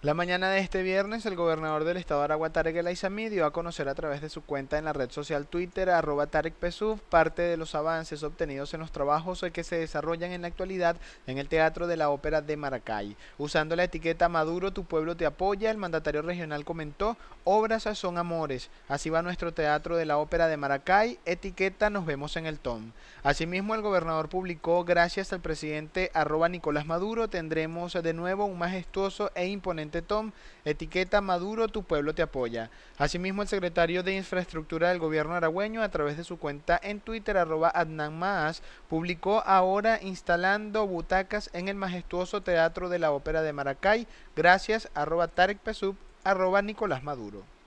La mañana de este viernes, el gobernador del estado de Aragua, Tarek El dio a conocer a través de su cuenta en la red social Twitter, arroba Tarek Pesuf, parte de los avances obtenidos en los trabajos que se desarrollan en la actualidad en el Teatro de la Ópera de Maracay. Usando la etiqueta Maduro, tu pueblo te apoya, el mandatario regional comentó, obras son amores, así va nuestro Teatro de la Ópera de Maracay, etiqueta nos vemos en el TOM. Asimismo, el gobernador publicó, gracias al presidente arroba Nicolás Maduro, tendremos de nuevo un majestuoso e imponente Tom, etiqueta Maduro, tu pueblo te apoya. Asimismo, el secretario de Infraestructura del gobierno aragüeño, a través de su cuenta en Twitter, arroba Adnan Maas, publicó ahora instalando butacas en el majestuoso Teatro de la Ópera de Maracay, gracias, arroba Tarek Pesub, arroba Nicolás Maduro.